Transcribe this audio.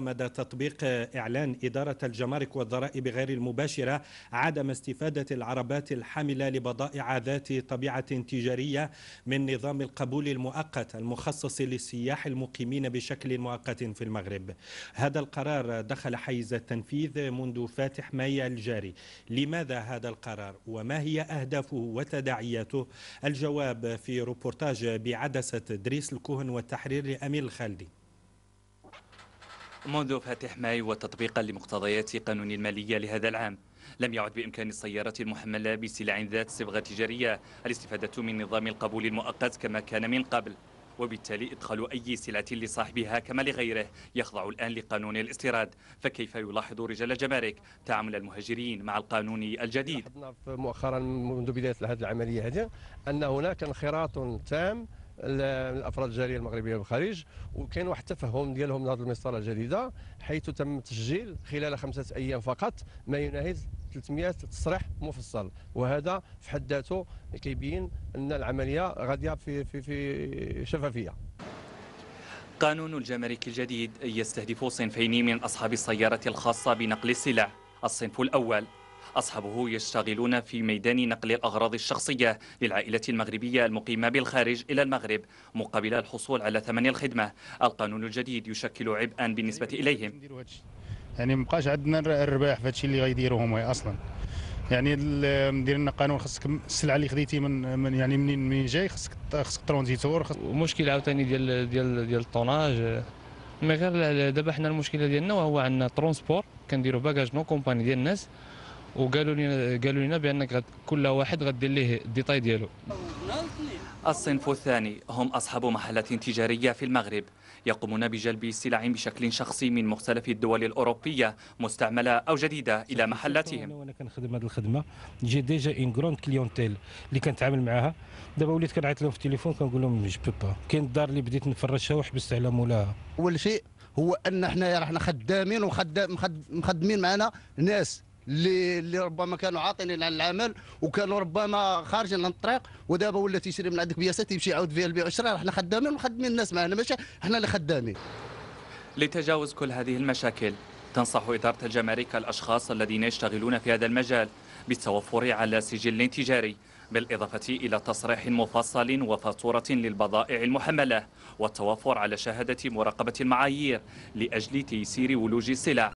مدى تطبيق إعلان إدارة الجمارك والضرائب غير المباشرة عدم استفادة العربات الحاملة لبضائع ذات طبيعة تجارية من نظام القبول المؤقت المخصص للسياح المقيمين بشكل مؤقت في المغرب هذا القرار دخل حيز التنفيذ منذ فاتح ماي الجاري لماذا هذا القرار وما هي أهدافه وتداعياته الجواب في روبورتاج بعدسة دريس الكوهن والتحرير لأمير الخالدي منذ فاتح ماي وتطبيقا لمقتضيات قانون المالية لهذا العام لم يعد بإمكان السيارة المحملة بسلع ذات صبغة تجارية الاستفادة من نظام القبول المؤقت كما كان من قبل وبالتالي إدخال أي سلعة لصاحبها كما لغيره يخضع الآن لقانون الاستيراد فكيف يلاحظ رجال الجمارك تعامل المهاجرين مع القانون الجديد لاحظنا مؤخرا منذ بداية هذه العملية هذه أن هناك انخراط تام الافراد الجاليه المغربيه بالخارج وكاين واحد التفهم ديالهم لهذه المسطره الجديده حيث تم تسجيل خلال خمسه ايام فقط ما يناهز 300 تصريح مفصل وهذا في حد ذاته كيبين ان العمليه غاديه في في في شفافيه قانون الجمارك الجديد يستهدف صنفين من اصحاب السياره الخاصه بنقل السلع الصنف الاول أصحابه يشتغلون في ميدان نقل الأغراض الشخصية للعائلة المغربية المقيمة بالخارج إلى المغرب مقابل الحصول على ثمن الخدمة القانون الجديد يشكل عبئا بالنسبة إليهم يعني مبقاش عندنا الرباح في هادشي اللي غيديروه هما اصلا يعني ندير لنا قانون خاصك السلعه اللي خديتي من, من يعني منين منين جاي خاصك خاصك ترونزيتور ومشكل عاوتاني ديال ديال ديال الطوناج من غير دابا حنا المشكله ديالنا وهو عندنا ترونسبور كنديروا باكاج نو كومباني ديال الناس وقالوا لنا قالوا لنا بانك كل واحد غدير ليه الديتاي ديالو الصنف الثاني هم أصحاب محلات تجارية في المغرب يقومون بجلب سلع بشكل شخصي من مختلف الدول الأوروبية مستعملة أو جديدة إلى محلاتهم وأنا كنخدم هذه الخدمة جي ديجا إن كروند كليونتيل اللي كنتعامل معاها دابا وليت كنعيط لهم في التليفون كنقول لهم جو بو با كاين الدار اللي بديت نفرشها وحبست على مولاها أول شيء هو أن حنايا راه حنا خدامين وخدامين معنا ناس اللي اللي ربما كانوا عاطلين عن العمل وكانوا ربما خارجين عن الطريق ودابا ولا تيشري من عندك بياسات يمشي يعاود فيها البيع والشراء حنا خدامين وخدمين الناس معنا ماشي حنا اللي خدامين لتجاوز كل هذه المشاكل تنصح إدارة الجمارك الأشخاص الذين يشتغلون في هذا المجال بالتوفر على سجل تجاري بالإضافة إلى تصريح مفصل وفاتورة للبضائع المحملة والتوفر على شهادة مراقبة المعايير لأجل تيسير ولوج السلع